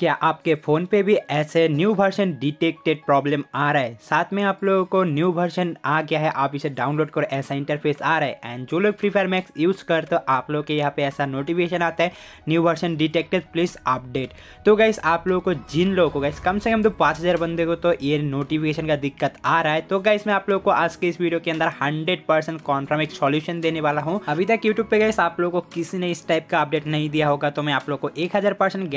क्या आपके फ़ोन पे भी ऐसे न्यू वर्जन डिटेक्टेड प्रॉब्लम आ रहा है साथ में आप लोगों को न्यू वर्जन आ गया है आप इसे डाउनलोड करो ऐसा इंटरफेस आ रहा है एंड जो लोग फ्री फायर मैक्स यूज़ करते तो आप लोग के यहाँ पे ऐसा नोटिफिकेशन आता है new version detected please update तो गाइस आप लोगों को जिन लोगों को गाइस कम से कम तो पाँच बंदे को तो ये नोटिफिकेशन का दिक्कत आ रहा है तो गाइस मैं आप लोग को आज के इस वीडियो के अंदर हंड्रेड परसेंट कॉन्फर्म एक सॉल्यूशन देने वाला हूँ अभी तक यूट्यूब पे गाइस आप लोग को किसी ने इस टाइप का अपडेट नहीं दिया होगा तो मैं आप लोग को एक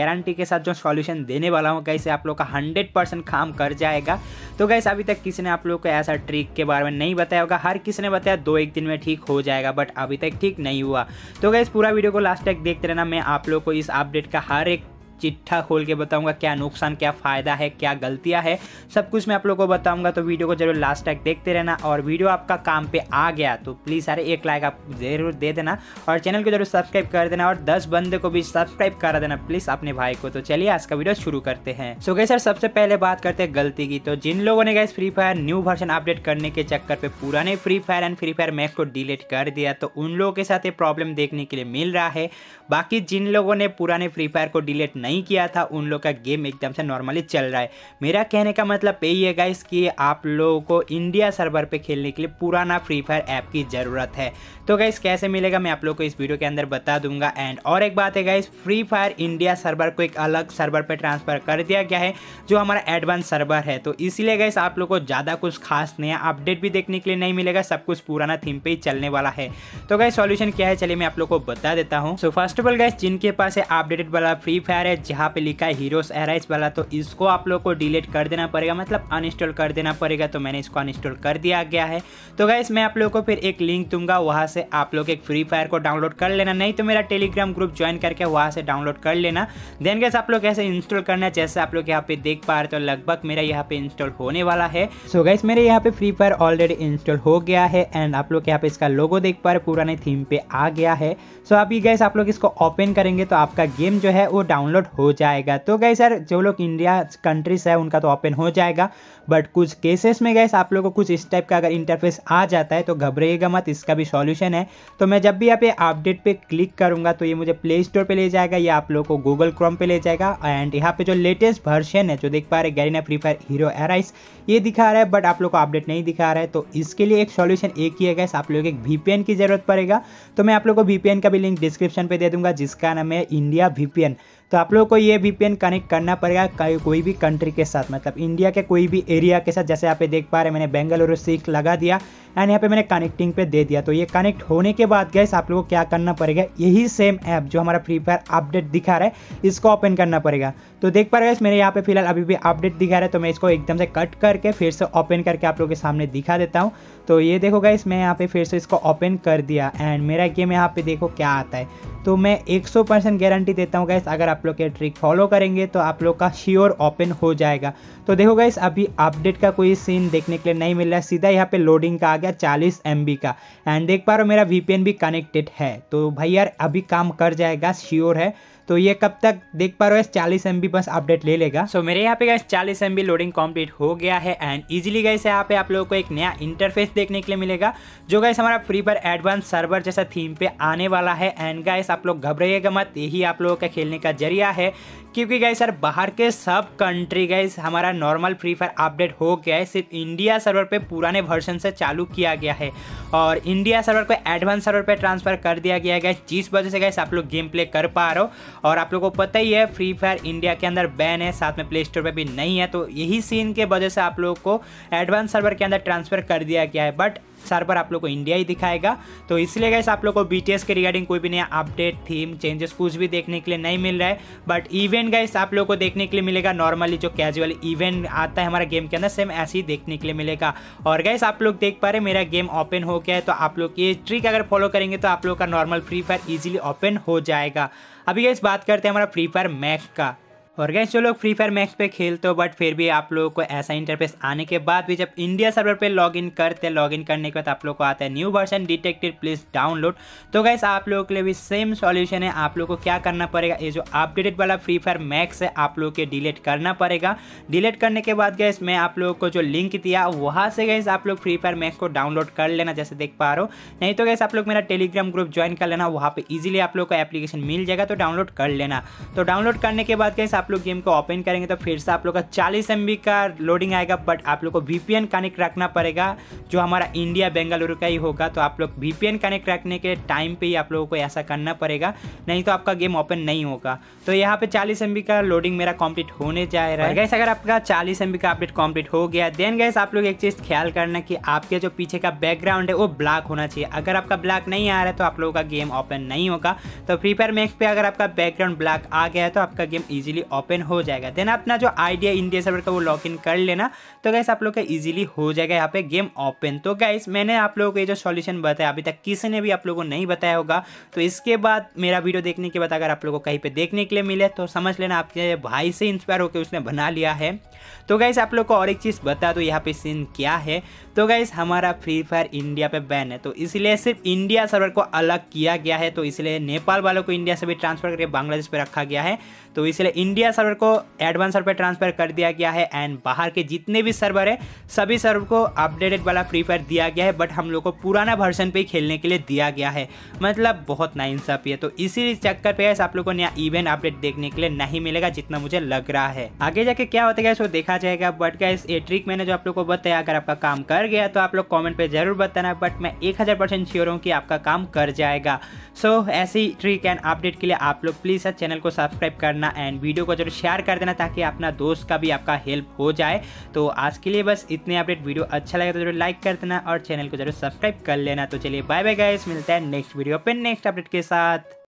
गारंटी के साथ जो सॉल्यूशन देने वाला हूँ कैसे आप लोग का हंड्रेड परसेंट काम कर जाएगा तो गैस अभी तक किसी ने आप लोग को ऐसा ट्रिक के बारे में नहीं बताया होगा हर किसी ने बताया दो एक दिन में ठीक हो जाएगा बट अभी तक ठीक नहीं हुआ तो गैस पूरा वीडियो को लास्ट तक देखते रहना मैं आप लोग को इस अपडेट का हर एक चिट्ठा खोल के बताऊंगा क्या नुकसान क्या फ़ायदा है क्या गलतियाँ है सब कुछ मैं आप लोग को बताऊंगा तो वीडियो को जरूर लास्ट तक देखते रहना और वीडियो आपका काम पे आ गया तो प्लीज़ अरे एक लाइक आप जरूर दे देना और चैनल को जरूर सब्सक्राइब कर देना और दस बंदे को भी सब्सक्राइब करा देना प्लीज़ अपने भाई को तो चलिए आज का वीडियो शुरू करते हैं सो गई सर सबसे पहले बात करते हैं गलती की तो जिन लोगों ने गए free fire new version update करने के चक्कर पर पुराने free fire and free fire max को डिलीट कर दिया तो उन लोगों के साथ ये प्रॉब्लम देखने के लिए मिल रहा है बाकी जिन लोगों ने पुराने फ्री फायर को डिलीट नहीं नहीं किया था उन लोग का गेम एकदम से नॉर्मली चल रहा है मेरा कहने का मतलब यही है गाइस कि आप लोगों को इंडिया सर्वर पे खेलने के लिए पुराना फ्री फायर ऐप की ज़रूरत है तो गाइस कैसे मिलेगा मैं आप लोगों को इस वीडियो के अंदर बता दूंगा एंड और एक बात है guys free fire India server को एक अलग सर्वर पर ट्रांसफ़र कर दिया गया है जो हमारा एडवांस सर्वर है तो इसीलिए गाइस आप लोग को ज़्यादा कुछ खास नया अपडेट भी देखने के लिए नहीं मिलेगा सब कुछ पुराना थीम पे ही चलने वाला है तो गाइस सॉल्यूशन क्या है चलिए मैं आप लोग को बता देता हूँ so first of all guys जिनके पास है अपडेटेड वाला फ्री फायर है जहाँ पे लिखा है हीरोस एराइज वाला तो इसको आप लोग को डिलीट कर देना पड़ेगा मतलब अनइंस्टॉल कर देना पड़ेगा तो मैंने इसको अनइंस्टॉल कर दिया गया है तो गाइस मैं आप लोग को फिर एक लिंक दूंगा वहाँ से आप लोग एक फ्री फायर को डाउनलोड कर लेना नहीं तो मेरा टेलीग्राम ग्रुप ज्वाइन करके वहाँ से डाउनलोड कर लेना देन गैस आप लोग ऐसे इंस्टॉल करना जैसे आप लोग यहाँ पे देख पा रहे तो लगभग मेरा यहाँ पे इंस्टॉल होने वाला है सो गाइस मेरे यहाँ पे फ्री फायर ऑलरेडी इंस्टॉल हो गया है एंड आप लोग यहाँ पे इसका लोगो देख पा रहे पुराने थीम पे आ गया है सो अभी गैस आप लोग इसको ओपन करेंगे तो आपका गेम जो है वो डाउनलोड हो जाएगा तो गए सर जो लोग इंडिया कंट्रीज है उनका तो ओपन हो जाएगा बट कुछ केसेस में गए आप लोगों को कुछ इस टाइप का अगर इंटरफेस आ जाता है तो घबरेगा मत इसका भी सॉल्यूशन है तो मैं जब भी यहाँ पे अपडेट पे क्लिक करूंगा तो ये मुझे प्ले स्टोर पर ले जाएगा या आप लोग को गूगल क्रोम पे ले जाएगा एंड यहाँ पे जो लेटेस्ट वर्जन है जो देख पा रहे Garena free fire hero arise ये दिखा रहा है बट आप लोग को अपडेट नहीं दिखा रहा है तो इसके लिए एक सॉल्यूशन एक ही है गैस आप लोग एक वीपीएन की जरूरत पड़ेगा तो मैं आप लोग को वीपीएन का भी लिंक डिस्क्रिप्शन पे दे दूंगा जिसका नाम है इंडिया वीपीएन तो आप लोगों को ये वीपीएन कनेक्ट करना पड़ेगा कोई भी कंट्री के साथ मतलब इंडिया के कोई भी एरिया के साथ जैसे यहाँ पे देख पा रहे मैंने बेंगलुरु सीख लगा दिया एंड यहाँ पे मैंने कनेक्टिंग पे दे दिया तो ये कनेक्ट होने के बाद गैस आप लोगों को क्या करना पड़ेगा यही सेम ऐप जो हमारा फ्री फायर अपडेट दिखा रहा है इसको ओपन करना पड़ेगा तो देख पा रहे मेरे यहाँ पे फिलहाल अभी भी अपडेट दिखा रहा है तो मैं इसको एकदम से कट करके फिर से ओपन करके आप लोगों के सामने दिखा देता हूँ तो ये देखो गाइस मैं यहाँ पे फिर से इसको ओपन कर दिया एंड मेरा गेम यहाँ पे देखो क्या आता है तो मैं 100 परसेंट गारंटी देता हूँ गाइस अगर आप लोग ये ट्रिक फॉलो करेंगे तो आप लोग का श्योर ओपन हो जाएगा तो देखो गाइस अभी अपडेट का कोई सीन देखने के लिए नहीं मिल रहा है सीधा यहाँ पे लोडिंग का आ गया चालीस एम का एंड देख पा रहा हूँ मेरा वी भी कनेक्टेड है तो भाई यार अभी काम कर जाएगा श्योर है तो ये कब तक देख पा रहे चालीस एम बस अपडेट ले लेगा सो so, मेरे यहाँ पे गए चालीस एम लोडिंग कम्प्लीट हो गया है एंड इजिली गए यहाँ पे आप लोगों को एक नया इंटरफेस देखने के लिए मिलेगा जो गए हमारा फ्री पर एडवांस सर्वर जैसा थीम पे आने वाला है एंड गैस आप लोग घबराइएगा मत यही आप लोगों का खेलने का जरिया है क्योंकि गए सर बाहर के सब कंट्री गए हमारा नॉर्मल फ्री फायर अपडेट हो गया है सिर्फ इंडिया सर्वर पे पुराने वर्जन से चालू किया गया है और इंडिया सर्वर को एडवांस सर्वर पे ट्रांसफ़र कर दिया गया है जिस वजह से गए आप लोग गेम प्ले कर पा रहे हो और आप लोगों को पता ही है फ्री फायर इंडिया के अंदर बैन है साथ में प्ले स्टोर पर भी नहीं है तो यही सीन के वजह से आप लोगों को एडवांस सर्वर के अंदर ट्रांसफ़र कर दिया गया है बट सर्वर आप लोग को इंडिया ही दिखाएगा तो इसलिए गैस आप लोग को बी के रिगार्डिंग कोई भी नया अपडेट थीम चेंजेस कुछ भी देखने के लिए नहीं मिल रहा है बट इवेंट गैस आप लोग को देखने के लिए मिलेगा नॉर्मली जो कैजुअल इवेंट आता है हमारा गेम के अंदर सेम ऐसे ही देखने के लिए मिलेगा और गैस आप लोग देख पा रहे मेरा गेम ओपन हो गया है तो आप लोग ये ट्रिक अगर फॉलो करेंगे तो आप लोग का normal free fire easily open हो जाएगा अभी गैस बात करते हैं हमारा फ्री फायर मैक का और गैस जो लोग फ्री फायर मैक्स पे खेलते हो बट फिर भी आप लोगों को ऐसा इंटरफेस आने के बाद भी जब इंडिया सर्वर पे लॉगिन करते हैं लॉगिन करने के बाद आप लोग को आता है new version detected please download तो गैस आप लोगों के लिए भी सेम सॉल्यूशन है आप लोग को क्या करना पड़ेगा ये जो अपडेटेड वाला फ्री फायर मैक्स है आप लोग के डिलीट करना पड़ेगा डिलीट करने के बाद गैस मैं आप लोगों को जो लिंक दिया वहाँ से गैस आप लोग फ्री फायर मैक्स को डाउनलोड कर लेना जैसे देख पा रहे हो नहीं तो गैस आप लोग मेरा टेलीग्राम ग्रुप ज्वाइन कर लेना वहाँ पर ईजिली आप लोग को एप्लीकेशन मिल जाएगा तो डाउनलोड कर लेना तो डाउनलोड करने के बाद गैस आप आप लोग गेम को ओपन करेंगे तो फिर से आप लोग का चालीस एम का लोडिंग आएगा बट आप लोग को वी कनेक्ट रखना पड़ेगा जो हमारा इंडिया बेंगलुरु का ही होगा तो आप लोग वी कनेक्ट रखने के टाइम पर ही आप लोगों को ऐसा करना पड़ेगा नहीं तो आपका गेम ओपन नहीं होगा तो यहाँ पे चालीस एम का लोडिंग मेरा कम्प्लीट होने जा रहा है गैस अगर आपका चालीस एम का अपडेट कम्प्लीट हो गया देन गैस आप लोग एक चीज़ ख्याल करना कि आपके जो पीछे का बैकग्राउंड है वो ब्लैक होना चाहिए अगर आपका ब्लैक नहीं आ रहा है तो आप लोगों का गेम ओपन नहीं होगा तो फ्री फायर मैक्स पर अगर आपका बैकग्राउंड ब्लैक आ गया है तो आपका गेम इजीली ओपन हो जाएगा देन अपना जो आइडिया इंडिया सर्वर का वो लॉग इन कर लेना तो गैस आप लोग का इजीली हो जाएगा यहाँ पे गेम ओपन तो गैस मैंने आप लोगों को ये जो सॉल्यूशन बताया अभी तक किसी ने भी आप लोगों को नहीं बताया होगा तो इसके बाद मेरा वीडियो देखने के बाद अगर आप लोगों को कहीं पर देखने के लिए मिले तो समझ लेना आपके भाई से इंस्पायर होकर उसने बना लिया है तो गैस आप लोग को और एक चीज़ बता दो यहाँ पे सीन क्या है तो गैस हमारा फ्री फायर इंडिया पे बैन है तो इसलिए सिर्फ इंडिया सर्वर को अलग किया गया है तो इसलिए नेपाल वालों को इंडिया से भी ट्रांसफर करके बांग्लादेश पे रखा गया है तो इसलिए इंडिया इंडिया सर्वर को एडवांस सर्वर पर ट्रांसफर कर दिया गया है एंड बाहर के जितने भी सर्वर है सभी सर्वर को अपडेटेड वाला फ्री फायर दिया गया है बट हम लोग को पुराना वर्जन पे खेलने के लिए दिया गया है मतलब बहुत नाइंसाफी है तो इसी चक्कर पे आप लोग को नया इवेंट अपडेट देखने के लिए नहीं मिलेगा जितना मुझे लग रहा है आगे जाके क्या होता है इसको देखा जाएगा बट क्या इस ट्रिक मैंने जो आप लोग को बताया अगर आपका काम कर गया तो आप लोग कॉमेंट पर जरूर बताना बट मैं एक हज़ार परसेंट श्योर हूँ कि आपका काम कर जाएगा सो ऐसी ट्रिक एंड अपडेट के लिए आप लोग प्लीज़ चैनल को सब्सक्राइब करना एंड वीडियो को जरूर शेयर कर देना ताकि अपना दोस्त का भी आपका हेल्प हो जाए तो आज के लिए बस इतने अपडेट वीडियो अच्छा लगे तो जरूर लाइक कर देना और चैनल को जरूर सब्सक्राइब कर लेना तो चलिए बाय बाय गाइस मिलते हैं नेक्स्ट वीडियो पे नेक्स्ट अपडेट के साथ